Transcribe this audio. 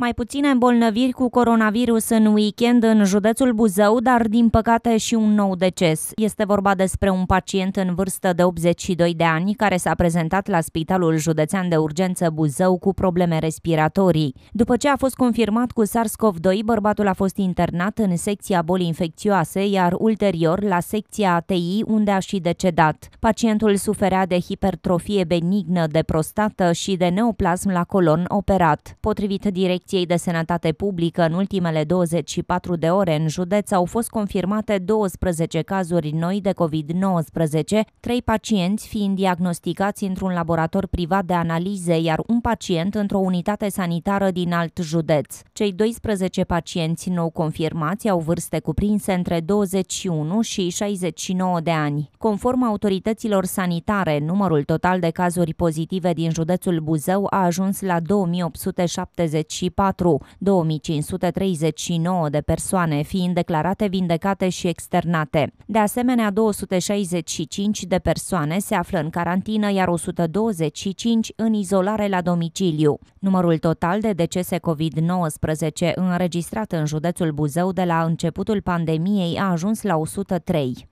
Mai puține îmbolnăviri cu coronavirus în weekend în județul Buzău, dar din păcate și un nou deces. Este vorba despre un pacient în vârstă de 82 de ani care s-a prezentat la Spitalul Județean de Urgență Buzău cu probleme respiratorii. După ce a fost confirmat cu SARS-CoV-2, bărbatul a fost internat în secția bolii infecțioase, iar ulterior la secția ATI, unde a și decedat. Pacientul suferea de hipertrofie benignă de prostată și de neoplasm la colon operat. Potrivit direct Direcției de Sănătate Publică în ultimele 24 de ore în județ au fost confirmate 12 cazuri noi de COVID-19, 3 pacienți fiind diagnosticați într-un laborator privat de analize, iar un pacient într-o unitate sanitară din alt județ. Cei 12 pacienți nou confirmați au vârste cuprinse între 21 și 69 de ani. Conform autorităților sanitare, numărul total de cazuri pozitive din județul Buzău a ajuns la 2874 2539 de persoane fiind declarate vindecate și externate. De asemenea, 265 de persoane se află în carantină, iar 125 în izolare la domiciliu. Numărul total de decese COVID-19 înregistrat în județul Buzău de la începutul pandemiei a ajuns la 103.